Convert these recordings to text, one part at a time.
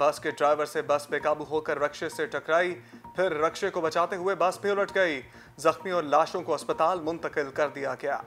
बस के ड्राइवर से बस बेकाबू होकर रक्षे से टकराई फिर रक्षे को बचाते हुए बस भी उलट गई जख्मी और लाशों को अस्पताल मुंतकिल कर दिया गया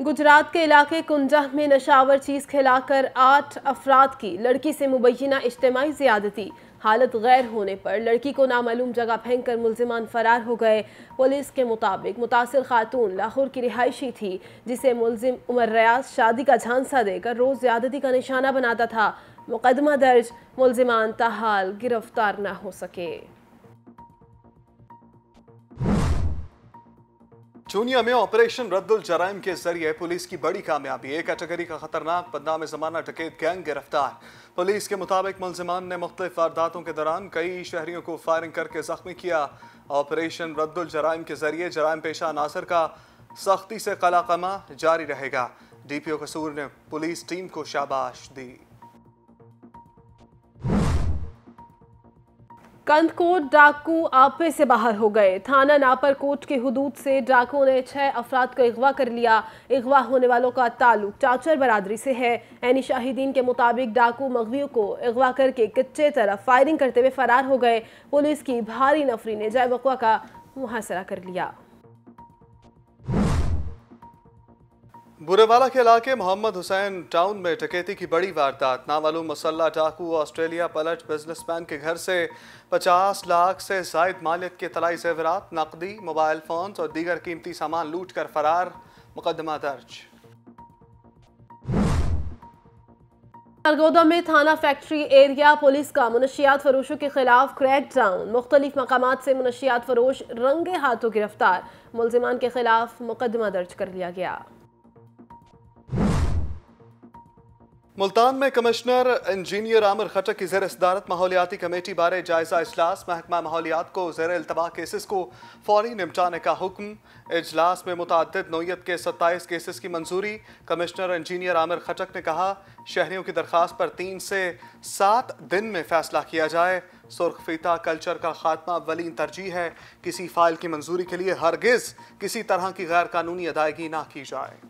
गुजरात के इलाके कुंजह में नशावर चीज खिलाकर आठ अफराद की लड़की से मुबैना इज्तमाही ज्यादती हालत गैर होने पर लड़की को नामालूम जगह फेंक कर मुलजमान फरार हो गए पुलिस के मुताबिक मुतासर खातून लाहौर की रिहायशी थी जिसे मुलजिम उमर रियाज शादी का झांसा देकर रोज़ ज्यादती का निशाना बनाता था मुकदमा दर्ज मुलजमान तहाल गिरफ्तार ना हो सके चूनिया में ऑपरेशन रद्दुल जराइम के जरिए पुलिस की बड़ी कामयाबी एक कैटेगरी का खतरनाक बदनाम जमाना टकेत गैंग गिरफ्तार पुलिस के मुताबिक मुलजमान ने मुख्त वारदातों के दौरान कई शहरियों को फायरिंग करके जख्मी किया ऑपरेशन रद्दुल जराइम के जरिए जराइम पेशा नासर का सख्ती से कलाकमा जारी रहेगा डीपीओ कसूर ने पुलिस टीम को शाबाश दी कंदकोट डाकू आपे से बाहर हो गए थाना नापरकोट के हदूद से डाकू ने छह अफराद को अगवा कर लिया अगवा होने वालों का ताल्लुक चाचर बरादरी से है ऐनी शाहिदीन के मुताबिक डाकू मगवियों को अगवा करके कच्चे तरफ फायरिंग करते हुए फरार हो गए पुलिस की भारी नफरी ने जय वकवा का मुहासरा कर लिया बुरेवाला के इलाके मोहम्मद हुसैन टाउन में टकेती की बड़ी वारदात नामालूम मसल्ला डाकू ऑस्ट्रेलिया पलट बिजनेसमैन के घर से 50 लाख से जायद मालियत के तलाई जेवरात नकदी मोबाइल फोन और दीगर कीमती सामान लूट कर फरार मुकदमा दर्ज सरगोदा में थाना फैक्ट्री एरिया पुलिस का मुनशियात फरोशों के खिलाफ क्रैक डाउन मुख्तलिफ मकाम से मुनशियात फरोश रंगे हाथों गिरफ्तार मुलजमान के खिलाफ मुकदमा दर्ज कर लिया गया मुल्तान में कमिश्नर इंजीनियर आमिर खटक की जेर सदारत माहौलियाती कमेटी बारे जायजा अजलास महकमा माहौलियात को जेर अल्तवा केसेस को फौरी निपटाने का हुक्म अजलास में मुतद नोयत के सत्ताईस केसेस की मंजूरी कमिश्नर इंजीनियर आमिर खटक ने कहा शहरीों की दरख्वास्त पर तीन से सात दिन में फैसला किया जाए सुर्ख फीता कल्चर का खात्मा वली तरजीह है किसी फाइल की मंजूरी के लिए हरगिज़ किसी तरह की गैर कानूनी अदायगी ना की जाए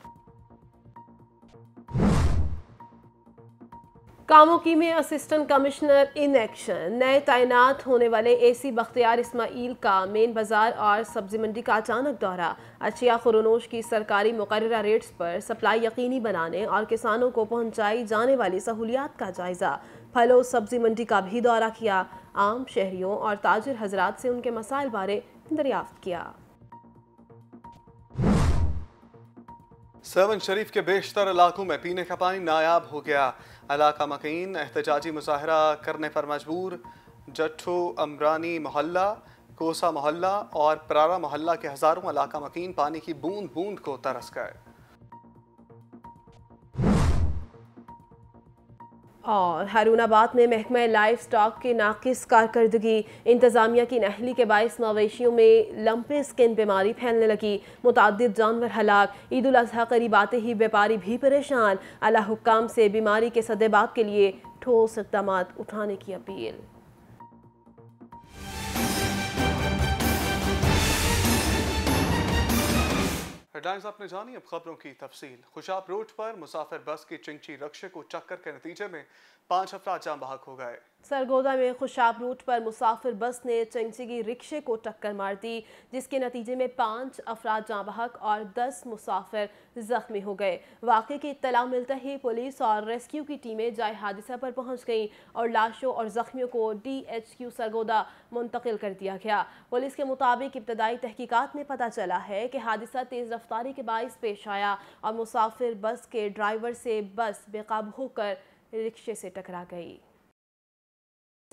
कामों की में असिस्टेंट कमिश्नर इन एक्शन नए तैनात होने वाले एसी बख्तियार इस्माइल का मेन बाजार और सब्जी मंडी का अचानक दौरा अशिया खुरनोश की सरकारी मुकर रेट्स पर सप्लाई यकीनी बनाने और किसानों को पहुंचाई जाने वाली सहूलियात का जायजा फलों सब्जी मंडी का भी दौरा किया आम शहरियों और ताजर हजरात से उनके मसाइल बारे दरियाफ्त किया सेवन शरीफ के बेशतर इलाकों में पीने का पानी नायाब हो गया इलाका मकीन एहतजाजी मुजाहरा करने पर मजबूर जट्ठू अमरानी मोहल्ला कोसा मोहल्ला और परारा मोहल्ला के हज़ारों इलाका मकीन पानी की बूंद बूंद को तरस गए और हरूनाबाद में महकमा लाइफ स्टॉक की नाकिस कारकर्दगी इंतज़ामिया की नहली के बायस मवेशियों में लंपे स्किन बीमारी फैलने लगी मुतद जानवर हलाक ईद अजी करीब आते ही व्यापारी भी परेशान अला हुकाम से बीमारी के सदेबाब के लिए ठोस इकदाम उठाने की अपील डाइम्स आपने जानी अब खबरों की तफसील खुशाब रोड पर मुसाफिर बस की चिंची रक्षे को टक्कर के नतीजे में पांच अफराद जाम बहाक हो गए सरगोदा में खुशाब रूट पर मुसाफिर बस ने चंगचिगी रिक्शे को टक्कर मार दी जिसके नतीजे में पाँच अफराद जाँ बहक और दस मुसाफिर जख्मी हो गए वाक़े की इतला मिलते ही पुलिस और रेस्क्यू की टीमें जाए हादसा पर पहुंच गईं और लाशों और ज़ख्मियों को डी एच क्यू सरगोदा मुंतकिल कर दिया गया पुलिस के मुताबिक इब्तदाई तहकीकत में पता चला है कि हादसा तेज़ रफ्तारी के बायस पेश आया और मुसाफिर बस के ड्राइवर से बस बेकाबू होकर रिक्शे से टकरा गई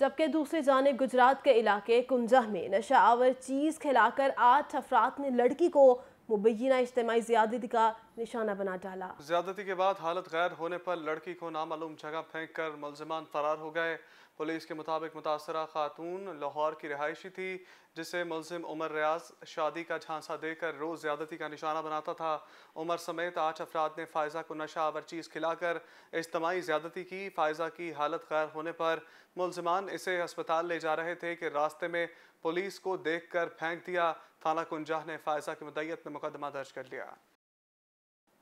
जबकि दूसरी जानब गुजरात के इलाके कुंजा में नशा आवर चीज़ खिलाकर आठ अफराद ने लड़की को मुबैना इज्तमी ज्यादती का निशाना बना डाला ज्यादती के बाद हालत गैर होने पर लड़की को नामालूम जगह फेंक कर मुलजमान फरार हो गए पुलिस के मुताबिक मुतासर खातून लाहौर की रहायशी थी जिसे मुलजिम उमर रियाज शादी का झांसा देकर रोज़ ज़्यादती का निशाना बनाता था उमर समेत आठ अफराद ने फ़ायज़ा को नशा आवर चीज़ खिलाकर इज्तमाही ज़्यादती की फ़ायज़ा की हालत गैर होने पर मुलजमान इसे अस्पताल ले जा रहे थे कि रास्ते में पुलिस को देख कर फेंक दिया थाना कुंजाह ने फ़ायज़ा की मदैत में मुकदमा दर्ज कर लिया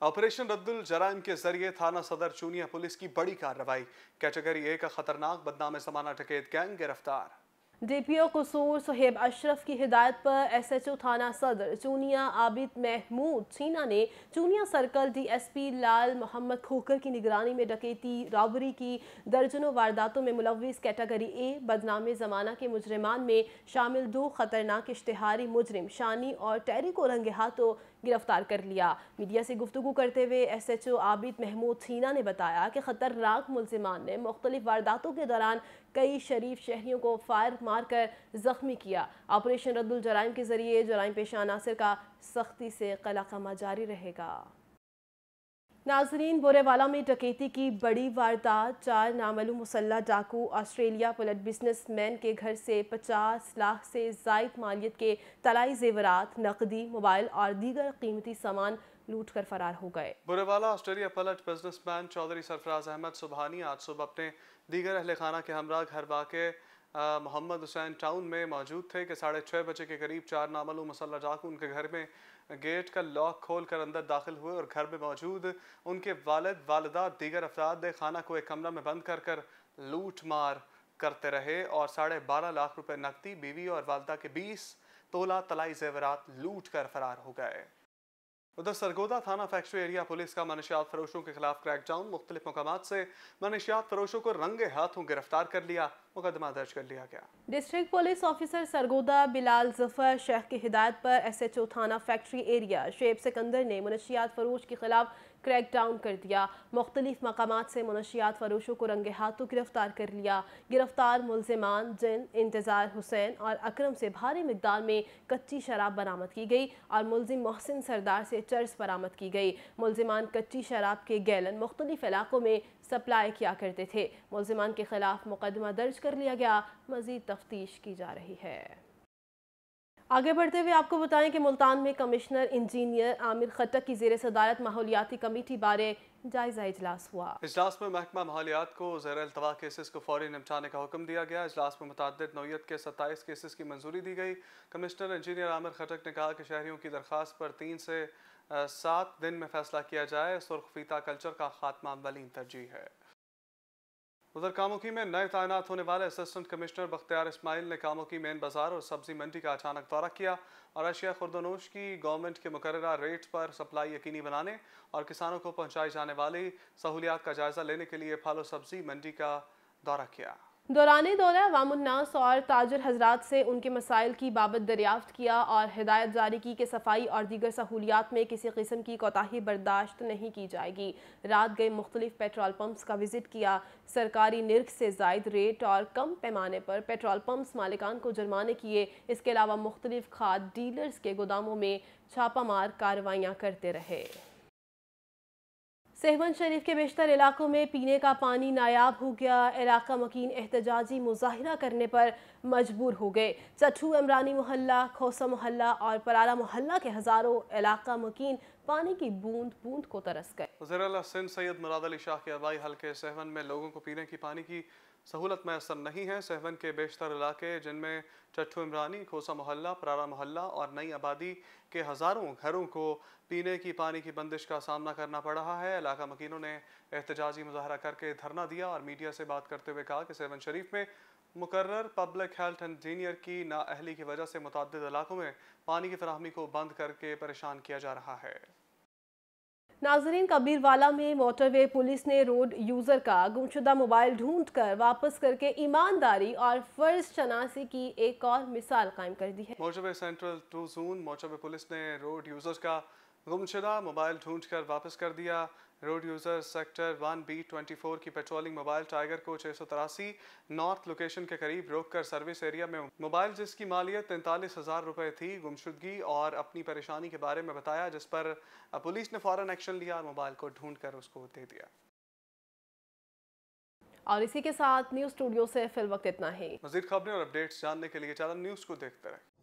ऑपरेशन रद्दुल जराइम के जरिए थाना सदर चूनिया पुलिस की बड़ी कार्रवाई कैटेगरी ए का खतरनाक बदनाम समाना टकेत गैंग गिरफ्तार डीपीओ कसूर सहेब अशरफ की हिदायत पर एसएचओ थाना सदर चूनिया आबिद महमूद छीना ने चूनिया सर्कल डीएसपी लाल मोहम्मद खोकर की निगरानी में डकैती रॉबरी की दर्जनों वारदातों में मुलविस कैटेगरी ए बदनाम जमाना के मुजरमान में शामिल दो खतरनाक इश्तहारी मुजरिम शानी और टैरी को रंगे हाथों गिरफ्तार कर लिया मीडिया से गुफ्तु करते हुए S H O Abid Mahmood Seena ने बताया कि खतरनाक मुलजमान ने मुख्तलिफ वारदातों के दौरान कई शरीफ शहरीों को फायर मार कर जख्मी किया ऑपरेशन रद्दुल जराइम के जरिए जराइम पेशा अनासर का सख्ती से कलाकामा जारी रहेगा नाजरीन बोरेवाला में डकैती की बड़ी वारदात चार नामलू मुसल्ह डाकू ऑस्ट्रेलिया पलट बिजनेसमैन के घर से 50 लाख से जायद मालियत के तलाई जेवरात नकदी मोबाइल और दीगर कीमती सामान लूट कर फरार हो गए बुरेवाला ऑस्ट्रेलिया पलट बिजनेसमैन चौधरी सरफराज अहमद सुबहानी आज सुबह अपने दीगर अहल खाना के हमरा घर वाक़ मोहम्मद हुसैन टाउन में मौजूद थे कि साढ़े छः बजे के करीब चार नामलू मसल्ला डाकू उनके घर में गेट का लॉक खोल कर अंदर दाखिल हुए और घर में मौजूद उनके वालद वालदा दीगर अफराद ने खाना को एक कमरा में बंद कर कर लूट मार करते रहे और साढ़े बारह लाख रुपए नकदी बीवी और वालदा के बीस तोला तलाई जेवरात लूट कर फरार हो गए उधर सरगोदा थाना फैक्ट्री एरिया पुलिस का मनशियात फरोशों के खिलाफ क्रैकडाउन मुख्तलिफ मकाम से मनशियात फरोशों को रंगे हाथों गिरफ्तार कर लिया मुकदमा दर्ज कर लिया गया district police officer Sargodha Bilal Zafar Sheikh की हिदायत पर एसएचओ थाना फैक्ट्री एरिया शेब सिकंदर ने मुनशियात फरोश के खिलाफ क्रैक डाउन कर दिया मुख्तलिफ मकाम से मुनशियात फरोशों को रंगे हाथों गिरफ्तार कर लिया गिरफ्तार मुलजमान जिन इंतज़ार हुसैन और अक्रम से भारी मकदार में कच्ची शराब बरामद की गई और मुलजिम मोहसिन सरदार से चर्च बरामद की गई मुलजमान कच्ची शराब के गैलन मुख्तलिफ इलाकों में सप्लाई किया करते थे मुलजमान के खिलाफ मुकदमा दर्ज कर लिया गया मजीद तफ्तीश की जा रही है आगे बढ़ते हुए आपको बताएं कि मुल्तान में कमिश्नर इंजीनियर आमिर खटक की जेर सदारत माहौलियाती कमेटी बारे जायजा इजलास हुआ इजलास में महकमा माहौलियात को जैर अल्तवा केसेस को फौरी निपटाने का हुक्म दिया गया इजलास में मुतद नोयत के सत्ताईस केसेस की मंजूरी दी गई कमिश्नर इंजीनियर आमिर खटक ने कहा कि शहरीों की दरख्वास्त पर तीन से सात दिन में फैसला किया जाए सुर्ख फीता कल्चर का खात्मा वलीन तरजीह है उधर कामुकी में नए तैनात होने वाले असिस्टेंट कमिश्नर बख्तियार इस्माइल ने कामोकी मेन बाजार और सब्जी मंडी का अचानक दौरा किया और अशिया खुर्दनोश की गवर्नमेंट के मुकर्रा रेट पर सप्लाई यकीनी बनाने और किसानों को पहुंचाई जाने वाली सहूलियात का जायजा लेने के लिए फल और सब्जी मंडी का दौरा किया दौरान दौरा वामन्नास और ताजर हजरात से उनके मसाइल की बाबत दरियाफ्त किया और हिदायत जारी की कि सफाई और दीगर सहूलियात में किसी किस्म की कोताही बर्दाश्त नहीं की जाएगी रात गए मुख्तलिफ पेट्रोल पम्प्स का विजिट किया सरकारी निर्ख से जायद रेट और कम पैमाने पर पेट्रोल पम्प्स मालिकान को जुर्माने किए इसके अलावा मुख्तलिफ खाद डीलर्स के गोदामों में छापामार कार्रवाइयाँ करते रहे सेहवन शरीफ के बेशतर इलाकों में पीने का पानी नायाब हो गया इलाका मकीन एहतजाजी मुजाहरा करने पर मजबूर हो गए चटू अमरानी मोहल्ला खोसा मोहल्ला और पराला मोहल्ला के हज़ारों इलाका मकीन पानी की बूंद बूंद को तरस गए सिंध सैयद मुराद अली शाह के अबाई हल्के सेहवन में लोगों को पीने की पानी की सहूलत मैसर नहीं है सहवन के बेशतर इलाके जिनमें चट्ठू इमरानी खोसा मोहल्ला प्रारा मोहल्ला और नई आबादी के हज़ारों घरों को पीने की पानी की बंदिश का सामना करना पड़ रहा है इलाका मकीनों ने एहतजाजी मुजाहरा करके धरना दिया और मीडिया से बात करते हुए कहा कि सहवन शरीफ में मुकर्र पब्लिक हेल्थ इंजीनियर की नाअहली की वजह से मुतद इलाकों में पानी की फरहमी को बंद करके परेशान किया जा रहा है नाजरीन कबीरवाला में मोटरवे पुलिस ने रोड यूज़र का गुमशुदा मोबाइल ढूंढकर वापस करके ईमानदारी और फर्ज शनासी की एक और मिसाल कायम कर दी है motorway central two zone motorway police ने रोड यूज़र का गुमशुदा मोबाइल ढूंढकर वापस कर दिया road user sector one B twenty four की पेट्रोलिंग मोबाइल टाइगर को छः सौ तिरासी नॉर्थ लोकेशन के करीब रोककर सर्विस एरिया में मोबाइल जिसकी मालियत तैंतालीस हज़ार रुपये थी गुमशुदगी और अपनी परेशानी के बारे में बताया जिस पर पुलिस ने फ़ौर एक्शन लिया और मोबाइल को ढूंढ कर उसको दे दिया और इसी के साथ न्यूज़ स्टूडियो से फिल वक्त इतना ही मजीद खबरें और अपडेट्स जानने के लिए चैनल न्यूज़ को देखते रहें